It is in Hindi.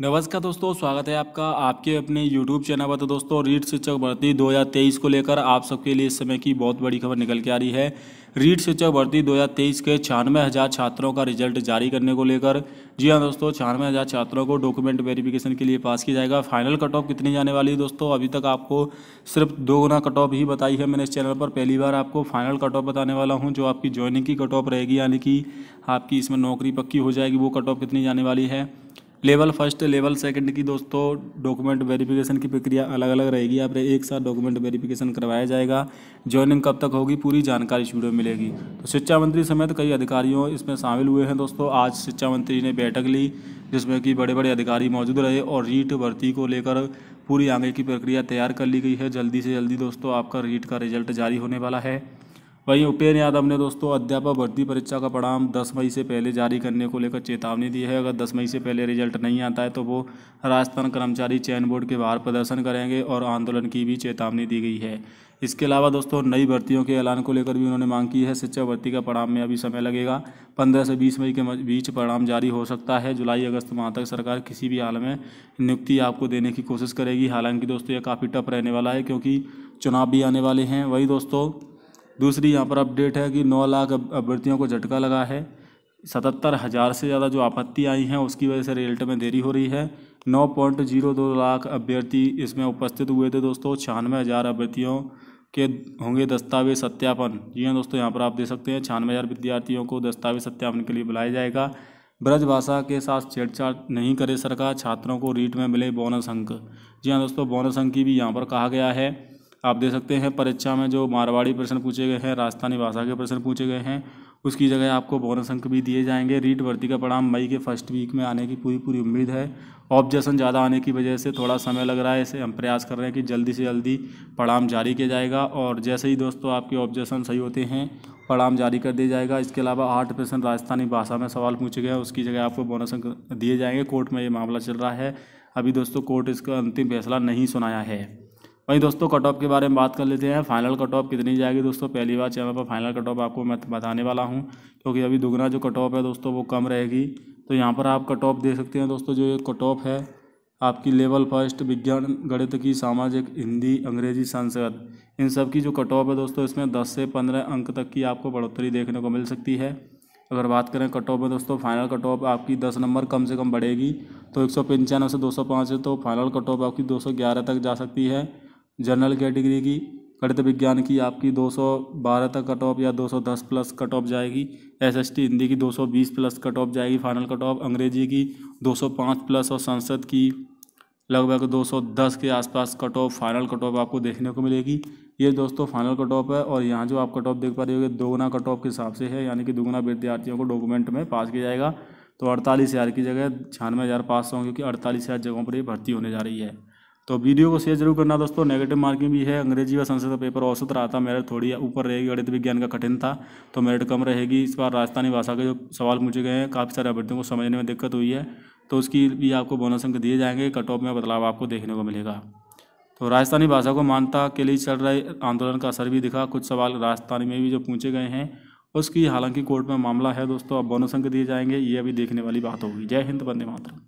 नमस्कार दोस्तों स्वागत है आपका आपके अपने यूट्यूब चैनल पर तो दोस्तों रीट शिक्षक भर्ती 2023 को लेकर आप सबके लिए इस समय की बहुत बड़ी खबर निकल के आ रही है रीट शिक्षक भर्ती 2023 के छियानवे हज़ार छात्रों का रिजल्ट जारी करने को लेकर जी हाँ दोस्तों छियानवे हज़ार छात्रों को डॉक्यूमेंट वेरिफिकेशन के लिए पास किया जाएगा फाइनल कट ऑफ कितनी जाने वाली है दोस्तों अभी तक आपको सिर्फ दो गुना कट ऑफ ही बताई है मैंने इस चैनल पर पहली बार आपको फाइनल कट ऑफ बताने वाला हूँ जो आपकी ज्वाइनिंग की कट ऑफ रहेगी यानी कि आपकी इसमें नौकरी पक्की हो जाएगी वो कट ऑफ कितनी जाने वाली है लेवल फर्स्ट लेवल सेकंड की दोस्तों डॉक्यूमेंट वेरिफिकेशन की प्रक्रिया अलग अलग रहेगी आप एक साथ डॉक्यूमेंट वेरिफिकेशन करवाया जाएगा ज्वाइनिंग कब तक होगी पूरी जानकारी इस वीडियो में मिलेगी तो शिक्षा मंत्री समेत कई अधिकारियों इसमें शामिल हुए हैं दोस्तों आज शिक्षा मंत्री ने बैठक ली जिसमें कि बड़े बड़े अधिकारी मौजूद रहे और रीट भर्ती को लेकर पूरी आगे की प्रक्रिया तैयार कर ली गई है जल्दी से जल्दी दोस्तों आपका रीट का रिजल्ट जारी होने वाला है वहीं उपेन्द्र यादव ने दोस्तों अध्यापक भर्ती परीक्षा का परिणाम दस मई से पहले जारी करने को लेकर चेतावनी दी है अगर दस मई से पहले रिजल्ट नहीं आता है तो वो राजस्थान कर्मचारी चयन बोर्ड के बाहर प्रदर्शन करेंगे और आंदोलन की भी चेतावनी दी गई है इसके अलावा दोस्तों नई भर्तियों के ऐलान को लेकर भी उन्होंने मांग की है शिक्षक भर्ती का परिणाम में अभी समय लगेगा पंद्रह से बीस मई के बीच परिणाम जारी हो सकता है जुलाई अगस्त माह तक सरकार किसी भी हाल में नियुक्ति आपको देने की कोशिश करेगी हालांकि दोस्तों यह काफ़ी टफ रहने वाला है क्योंकि चुनाव भी आने वाले हैं वही दोस्तों दूसरी यहाँ पर अपडेट है कि नौ लाख अभ्यर्थियों को झटका लगा है सतहत्तर हज़ार से ज़्यादा जो आपत्ति आई हैं उसकी वजह से रिजल्ट में देरी हो रही है नौ पॉइंट जीरो दो लाख अभ्यर्थी इसमें उपस्थित हुए थे दोस्तों छियानवे हज़ार अभ्यर्थियों के होंगे दस्तावेज सत्यापन जी हाँ दोस्तों यहाँ पर आप देख सकते हैं छियानवे हज़ार विद्यार्थियों को दस्तावेज सत्यापन के लिए बुलाया जाएगा ब्रजभाषा के साथ छेड़छाड़ नहीं करे सरकार छात्रों को रीट में मिले बोनस अंक जी हाँ दोस्तों बोनस अंक की भी यहाँ पर कहा गया है आप देख सकते हैं परीक्षा में जो मारवाड़ी प्रश्न पूछे गए हैं राजस्थानी भाषा के प्रश्न पूछे गए हैं उसकी जगह आपको बोनस अंक भी दिए जाएंगे रीट भर्ती का परिणाम मई के फर्स्ट वीक में आने की पूरी पूरी उम्मीद है ऑब्जेक्शन ज़्यादा आने की वजह से थोड़ा समय लग रहा है इसे हम प्रयास कर रहे हैं कि जल्दी से जल्दी परिणाम जारी किया जाएगा और जैसे ही दोस्तों आपके ऑब्जेक्शन सही होते हैं परिणाम जारी कर दिया जाएगा इसके अलावा आठ परसेंट राजस्थानी भाषा में सवाल पूछे गए हैं उसकी जगह आपको बोनस अंक दिए जाएंगे कोर्ट में ये मामला चल रहा है अभी दोस्तों कोर्ट इसका अंतिम फैसला नहीं सुनाया है वहीं दोस्तों कट ऑफ के बारे में बात कर लेते हैं फाइनल कट ऑफ कितनी जाएगी दोस्तों पहली बार चैनल पर फाइनल कट ऑफ आपको मैं बताने वाला हूँ क्योंकि अभी दुगना जो कट ऑफ है दोस्तों वो कम रहेगी तो यहाँ पर आप कट ऑफ दे सकते हैं दोस्तों जो ये कट ऑफ है आपकी लेवल फर्स्ट विज्ञान गणित की सामाजिक हिंदी अंग्रेजी संस्कृत इन सब की जो कट ऑफ है दोस्तों इसमें दस से पंद्रह अंक तक की आपको बढ़ोतरी देखने को मिल सकती है अगर बात करें कट ऑफ में दोस्तों फाइनल कट ऑफ आपकी दस नंबर कम से कम बढ़ेगी तो एक सौ पंचानवे से दो सौ पाँच तो फाइनल कट ऑफ आपकी दो सौ ग्यारह तक जा सकती है जनरल कैटेगरी की गणित विज्ञान की आपकी 212 तक कट ऑफ या 210 प्लस कट ऑफ जाएगी एसएसटी हिंदी की 220 प्लस कट ऑफ जाएगी फाइनल कट ऑफ अंग्रेजी की 205 प्लस और संसद की लगभग 210 के आसपास cut off final cut off आपको देखने को मिलेगी ये दोस्तों फाइनल कट ऑफ है और यहाँ जो आप कट ऑफ देख पा रहे हो दोगुना कट ऑफ के हिसाब से है यानी कि दोगुना विद्यार्थियों को डॉक्यूमेंट में पास किया जाएगा तो अड़तालीस हज़ार की जगह छियानवे हज़ार पाँच सौ क्योंकि अड़तालीस हज़ार जगहों पर ये भर्ती होने जा रही है तो वीडियो को शेयर जरूर करना दोस्तों नेगेटिव मार्किंग भी है अंग्रेजी व संस्कृत का पेपर औसत रहा था मेरिट थोड़ी ऊपर रहेगी गणित विज्ञान का कठिन था तो मेरिट कम रहेगी इस बार राजस्थानी भाषा के जो सवाल पूछे गए हैं काफ़ी सारे अभ्यर्थियों को समझने में दिक्कत हुई है तो उसकी भी आपको बोनस अंक दिए जाएंगे कट ऑफ में बदलाव आपको देखने को मिलेगा तो राजस्थानी भाषा को मानता के लिए चल रहे आंदोलन का असर भी दिखा कुछ सवाल राजस्थानी में भी जो पूछे गए हैं उसकी हालांकि कोर्ट में मामला है दोस्तों अब बोनस अंक दिए जाएंगे ये अभी देखने वाली बात होगी जय हिंद बंदे मातरम